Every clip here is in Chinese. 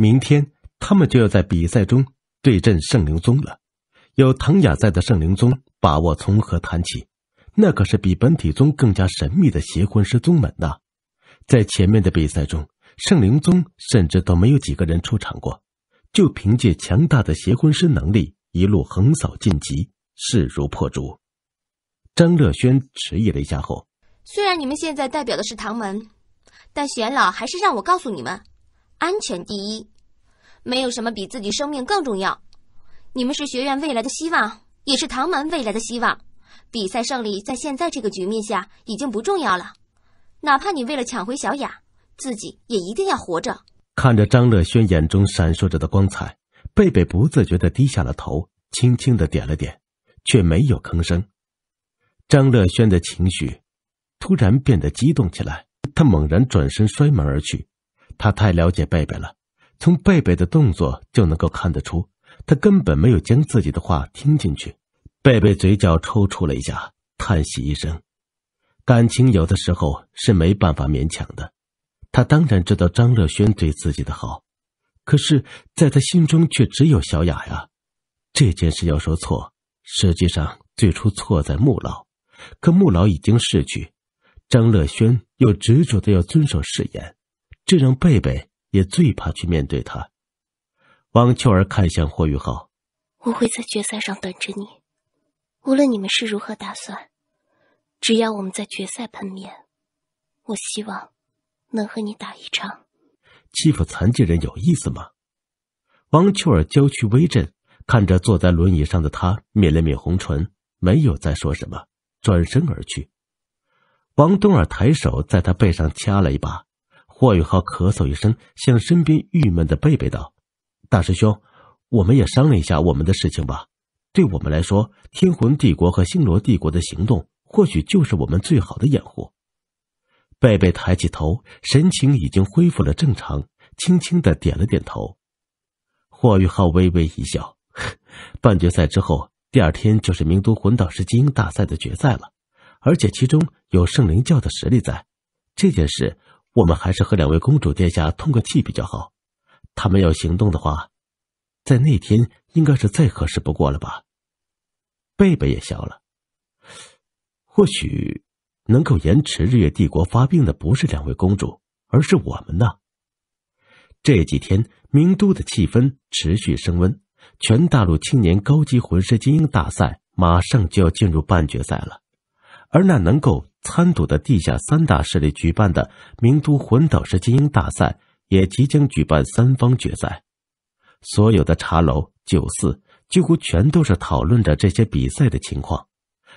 明天他们就要在比赛中对阵圣灵宗了，有唐雅在的圣灵宗把握从何谈起？那可是比本体宗更加神秘的邪魂师宗门呐！在前面的比赛中，圣灵宗甚至都没有几个人出场过，就凭借强大的邪魂师能力一路横扫晋级，势如破竹。张乐轩迟疑了一下后，虽然你们现在代表的是唐门，但玄老还是让我告诉你们。安全第一，没有什么比自己生命更重要。你们是学院未来的希望，也是唐门未来的希望。比赛胜利在现在这个局面下已经不重要了，哪怕你为了抢回小雅，自己也一定要活着。看着张乐轩眼中闪烁着的光彩，贝贝不自觉的低下了头，轻轻的点了点，却没有吭声。张乐轩的情绪突然变得激动起来，他猛然转身摔门而去。他太了解贝贝了，从贝贝的动作就能够看得出，他根本没有将自己的话听进去。贝贝嘴角抽搐了一下，叹息一声：“感情有的时候是没办法勉强的。”他当然知道张乐轩对自己的好，可是在他心中却只有小雅呀。这件事要说错，实际上最初错在穆老，可穆老已经逝去，张乐轩又执着的要遵守誓言。这让贝贝也最怕去面对他。王秋儿看向霍雨浩：“我会在决赛上等着你，无论你们是如何打算，只要我们在决赛碰面，我希望能和你打一场。”欺负残疾人有意思吗？王秋儿娇躯微震，看着坐在轮椅上的他，抿了抿红唇，没有再说什么，转身而去。王东儿抬手在他背上掐了一把。霍雨浩咳嗽一声，向身边郁闷的贝贝道：“大师兄，我们也商量一下我们的事情吧。对我们来说，天魂帝国和星罗帝国的行动，或许就是我们最好的掩护。”贝贝抬起头，神情已经恢复了正常，轻轻的点了点头。霍雨浩微微一笑：“半决赛之后，第二天就是名都魂导师精英大赛的决赛了，而且其中有圣灵教的实力在，这件事。”我们还是和两位公主殿下通个气比较好。他们要行动的话，在那天应该是再合适不过了吧？贝贝也笑了。或许，能够延迟日月帝国发病的不是两位公主，而是我们呢。这几天，明都的气氛持续升温，全大陆青年高级魂师精英大赛马上就要进入半决赛了，而那能够……参赌的地下三大势力举办的名都魂导师精英大赛也即将举办三方决赛，所有的茶楼酒肆几乎全都是讨论着这些比赛的情况。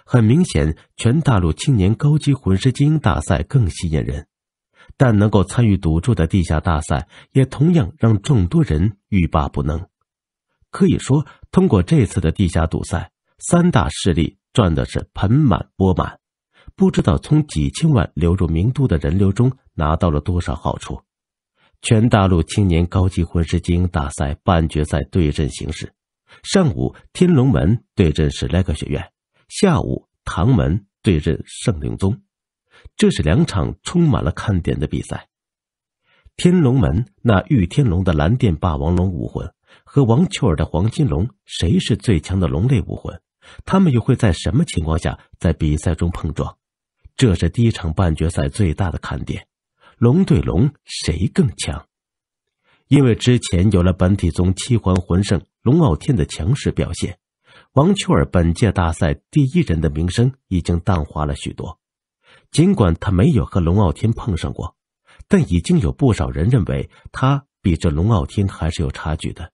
很明显，全大陆青年高级魂师精英大赛更吸引人，但能够参与赌注的地下大赛也同样让众多人欲罢不能。可以说，通过这次的地下赌赛，三大势力赚的是盆满钵满。不知道从几千万流入名都的人流中拿到了多少好处。全大陆青年高级魂师精英大赛半决赛对阵形式：上午天龙门对阵史莱克学院，下午唐门对阵圣灵宗。这是两场充满了看点的比赛。天龙门那御天龙的蓝电霸王龙武魂和王秋儿的黄金龙，谁是最强的龙类武魂？他们又会在什么情况下在比赛中碰撞？这是第一场半决赛最大的看点：龙对龙，谁更强？因为之前有了本体宗七环魂圣龙傲天的强势表现，王秋儿本届大赛第一人的名声已经淡化了许多。尽管他没有和龙傲天碰上过，但已经有不少人认为他比这龙傲天还是有差距的。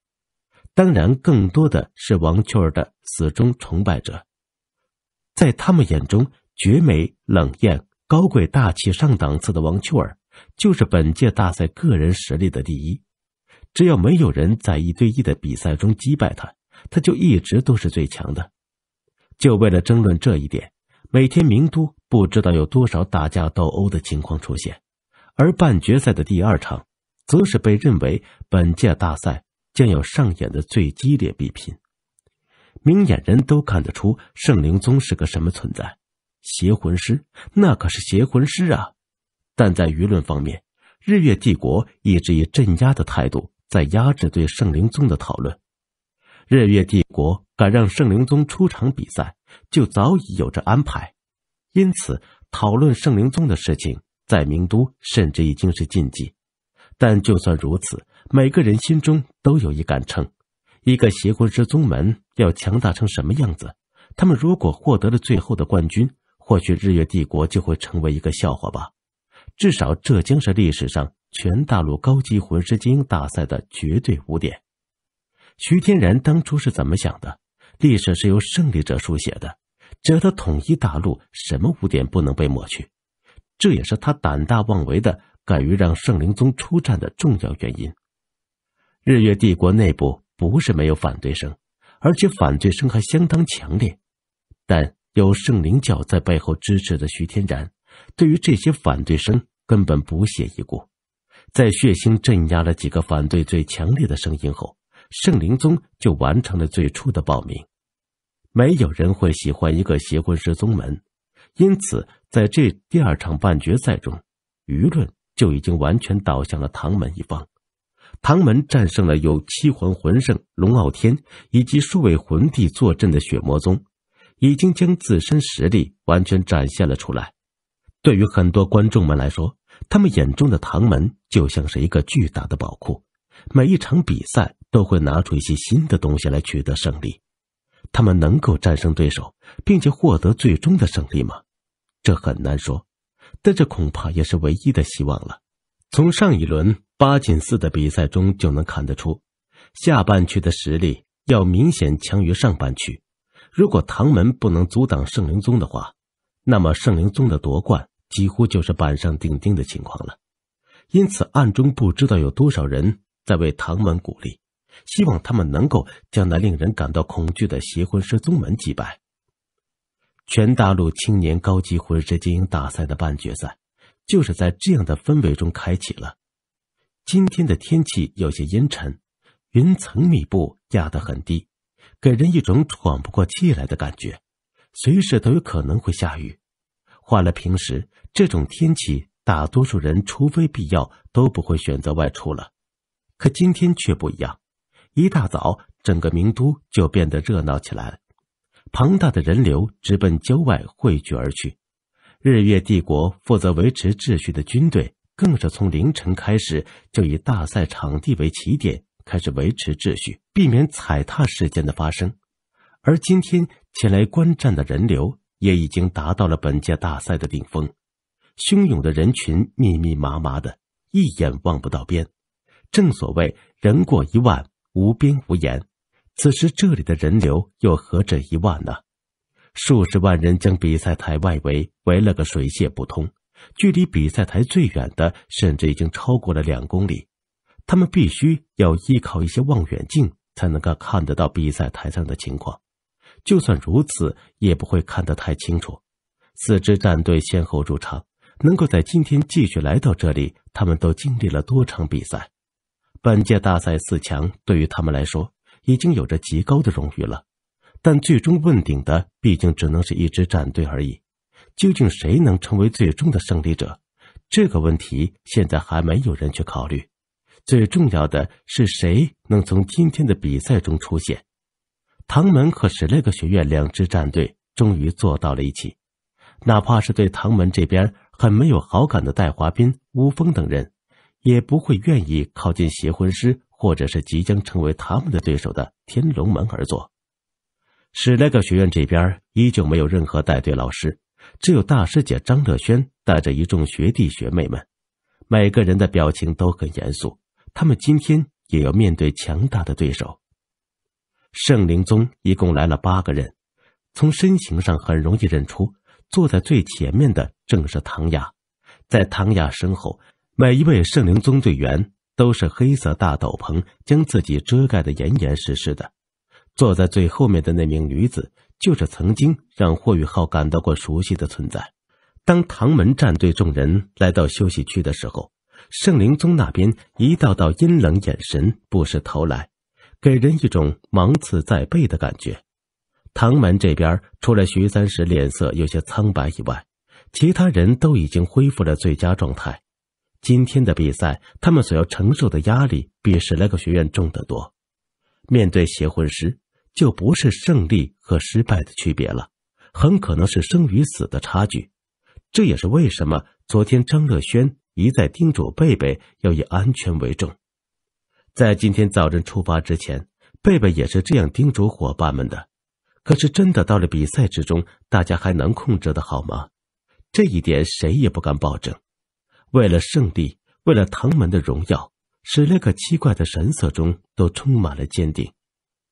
当然，更多的是王秋儿的死忠崇拜者，在他们眼中，绝美、冷艳、高贵、大气、上档次的王秋儿，就是本届大赛个人实力的第一。只要没有人在一对一的比赛中击败他，他就一直都是最强的。就为了争论这一点，每天名都不知道有多少打架斗殴的情况出现。而半决赛的第二场，则是被认为本届大赛。将要上演的最激烈比拼，明眼人都看得出圣灵宗是个什么存在，邪魂师，那可是邪魂师啊！但在舆论方面，日月帝国一直以镇压的态度在压制对圣灵宗的讨论。日月帝国敢让圣灵宗出场比赛，就早已有着安排，因此讨论圣灵宗的事情在名都甚至已经是禁忌。但就算如此。每个人心中都有一杆秤。一个邪魂师宗门要强大成什么样子？他们如果获得了最后的冠军，或许日月帝国就会成为一个笑话吧。至少这将是历史上全大陆高级魂师精英大赛的绝对污点。徐天然当初是怎么想的？历史是由胜利者书写的。只要他统一大陆，什么污点不能被抹去？这也是他胆大妄为的，敢于让圣灵宗出战的重要原因。日月帝国内部不是没有反对声，而且反对声还相当强烈。但有圣灵教在背后支持的徐天然，对于这些反对声根本不屑一顾。在血腥镇压了几个反对最强烈的声音后，圣灵宗就完成了最初的报名。没有人会喜欢一个邪魂师宗门，因此在这第二场半决赛中，舆论就已经完全倒向了唐门一方。唐门战胜了有七魂魂圣龙傲天以及数位魂帝坐镇的血魔宗，已经将自身实力完全展现了出来。对于很多观众们来说，他们眼中的唐门就像是一个巨大的宝库，每一场比赛都会拿出一些新的东西来取得胜利。他们能够战胜对手，并且获得最终的胜利吗？这很难说，但这恐怕也是唯一的希望了。从上一轮。八进四的比赛中就能看得出，下半区的实力要明显强于上半区。如果唐门不能阻挡圣灵宗的话，那么圣灵宗的夺冠几乎就是板上钉钉的情况了。因此，暗中不知道有多少人在为唐门鼓励，希望他们能够将那令人感到恐惧的邪魂师宗门击败。全大陆青年高级魂师精英大赛的半决赛，就是在这样的氛围中开启了。今天的天气有些阴沉，云层密布，压得很低，给人一种喘不过气来的感觉。随时都有可能会下雨。换了平时，这种天气，大多数人除非必要，都不会选择外出了。可今天却不一样，一大早，整个名都就变得热闹起来了。庞大的人流直奔郊外汇聚而去，日月帝国负责维持秩序的军队。更是从凌晨开始就以大赛场地为起点开始维持秩序，避免踩踏事件的发生。而今天前来观战的人流也已经达到了本届大赛的顶峰，汹涌的人群密密麻麻的，一眼望不到边。正所谓“人过一万，无边无沿”，此时这里的人流又何止一万呢？数十万人将比赛台外围围了个水泄不通。距离比赛台最远的，甚至已经超过了两公里，他们必须要依靠一些望远镜才能够看得到比赛台上的情况。就算如此，也不会看得太清楚。四支战队先后入场，能够在今天继续来到这里，他们都经历了多场比赛。本届大赛四强对于他们来说，已经有着极高的荣誉了。但最终问鼎的，毕竟只能是一支战队而已。究竟谁能成为最终的胜利者？这个问题现在还没有人去考虑。最重要的是，谁能从今天的比赛中出现？唐门和史莱克学院两支战队终于坐到了一起。哪怕是对唐门这边很没有好感的戴华斌、乌峰等人，也不会愿意靠近邪魂师，或者是即将成为他们的对手的天龙门而坐。史莱克学院这边依旧没有任何带队老师。只有大师姐张乐轩带着一众学弟学妹们，每个人的表情都很严肃。他们今天也要面对强大的对手。圣灵宗一共来了八个人，从身形上很容易认出，坐在最前面的正是唐雅。在唐雅身后，每一位圣灵宗队员都是黑色大斗篷将自己遮盖得严严实实的。坐在最后面的那名女子。就是曾经让霍宇浩感到过熟悉的存在。当唐门战队众人来到休息区的时候，圣灵宗那边一道道阴冷眼神不时投来，给人一种芒刺在背的感觉。唐门这边除了徐三石脸色有些苍白以外，其他人都已经恢复了最佳状态。今天的比赛，他们所要承受的压力比史莱克学院重得多。面对邪魂师。就不是胜利和失败的区别了，很可能是生与死的差距。这也是为什么昨天张乐轩一再叮嘱贝贝要以安全为重。在今天早晨出发之前，贝贝也是这样叮嘱伙伴们的。可是真的到了比赛之中，大家还能控制的好吗？这一点谁也不敢保证。为了胜利，为了唐门的荣耀，史莱克七怪的神色中都充满了坚定。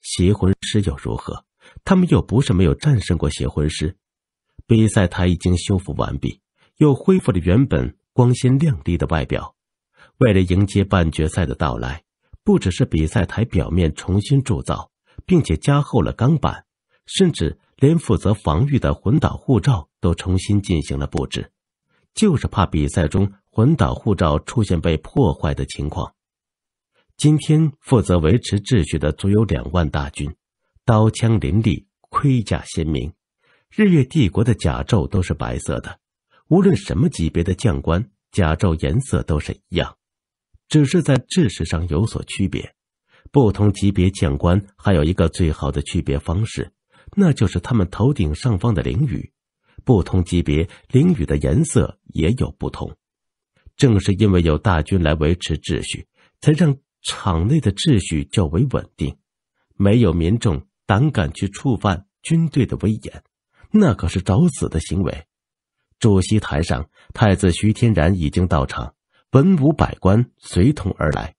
邪魂师又如何？他们又不是没有战胜过邪魂师。比赛台已经修复完毕，又恢复了原本光鲜亮丽的外表。为了迎接半决赛的到来，不只是比赛台表面重新铸造，并且加厚了钢板，甚至连负责防御的魂导护照都重新进行了布置，就是怕比赛中魂导护照出现被破坏的情况。今天负责维持秩序的足有两万大军，刀枪林立，盔甲鲜明。日月帝国的甲胄都是白色的，无论什么级别的将官，甲胄颜色都是一样，只是在制式上有所区别。不同级别将官还有一个最好的区别方式，那就是他们头顶上方的翎羽，不同级别翎羽的颜色也有不同。正是因为有大军来维持秩序，才让。场内的秩序较为稳定，没有民众胆敢去触犯军队的威严，那可是找死的行为。主席台上，太子徐天然已经到场，文武百官随同而来，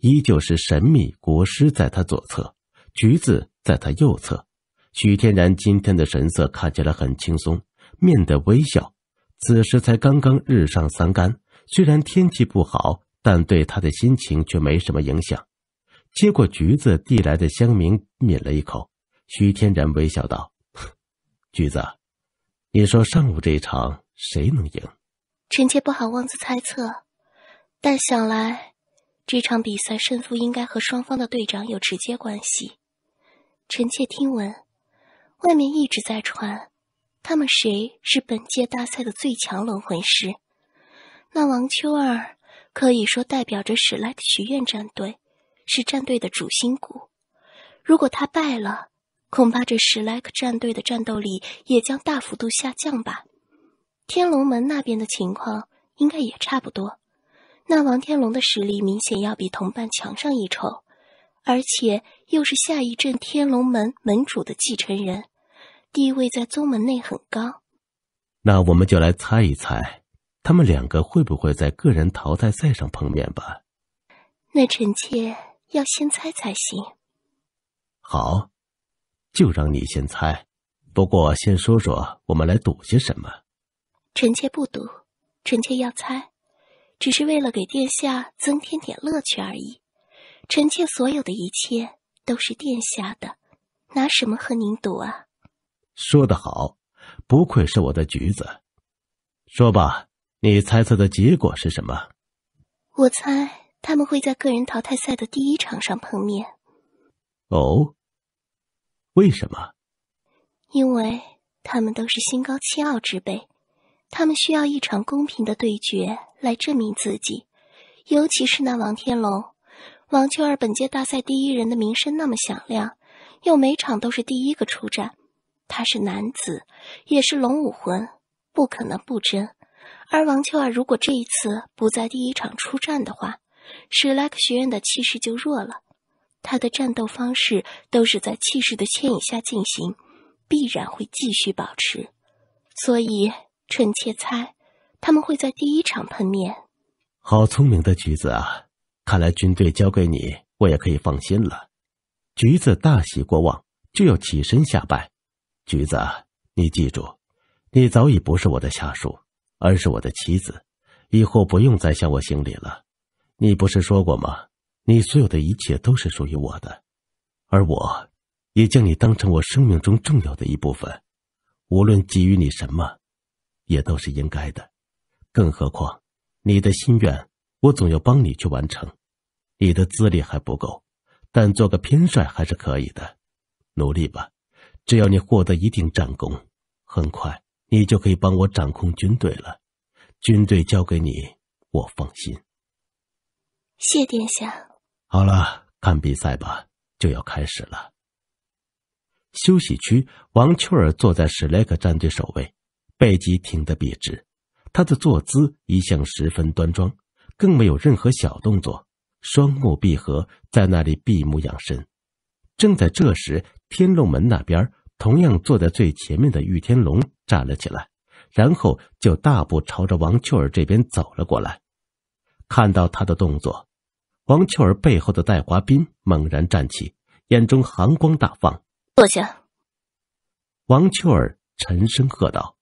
依旧是神秘国师在他左侧，橘子在他右侧。徐天然今天的神色看起来很轻松，面带微笑。此时才刚刚日上三竿，虽然天气不好。但对他的心情却没什么影响。接过橘子递来的香茗，抿了一口，徐天然微笑道：“橘子，你说上午这一场谁能赢？”臣妾不好妄自猜测，但想来这场比赛胜负应该和双方的队长有直接关系。臣妾听闻，外面一直在传，他们谁是本届大赛的最强魂师？那王秋儿。可以说，代表着史莱克学院战队是战队的主心骨。如果他败了，恐怕这史莱克战队的战斗力也将大幅度下降吧。天龙门那边的情况应该也差不多。那王天龙的实力明显要比同伴强上一筹，而且又是下一阵天龙门门主的继承人，地位在宗门内很高。那我们就来猜一猜。他们两个会不会在个人淘汰赛上碰面吧？那臣妾要先猜才行。好，就让你先猜。不过先说说我们来赌些什么。臣妾不赌，臣妾要猜，只是为了给殿下增添点乐趣而已。臣妾所有的一切都是殿下的，拿什么和您赌啊？说得好，不愧是我的橘子。说吧。你猜测的结果是什么？我猜他们会在个人淘汰赛的第一场上碰面。哦，为什么？因为他们都是心高气傲之辈，他们需要一场公平的对决来证明自己。尤其是那王天龙，王秋儿本届大赛第一人的名声那么响亮，又每场都是第一个出战，他是男子，也是龙武魂，不可能不争。而王秋儿如果这一次不在第一场出战的话，史莱克学院的气势就弱了。他的战斗方式都是在气势的牵引下进行，必然会继续保持。所以，臣妾猜，他们会在第一场碰面。好聪明的橘子啊！看来军队交给你，我也可以放心了。橘子大喜过望，就要起身下拜。橘子，你记住，你早已不是我的下属。而是我的妻子，以后不用再向我行礼了。你不是说过吗？你所有的一切都是属于我的，而我也将你当成我生命中重要的一部分。无论给予你什么，也都是应该的。更何况，你的心愿我总要帮你去完成。你的资历还不够，但做个偏帅还是可以的。努力吧，只要你获得一定战功，很快。你就可以帮我掌控军队了，军队交给你，我放心。谢殿下。好了，看比赛吧，就要开始了。休息区，王秋儿坐在史莱克战队首位，背脊挺得笔直，他的坐姿一向十分端庄，更没有任何小动作，双目闭合，在那里闭目养神。正在这时，天龙门那边。同样坐在最前面的玉天龙站了起来，然后就大步朝着王秋儿这边走了过来。看到他的动作，王秋儿背后的戴华斌猛然站起，眼中寒光大放。坐下。王秋儿沉声喝道。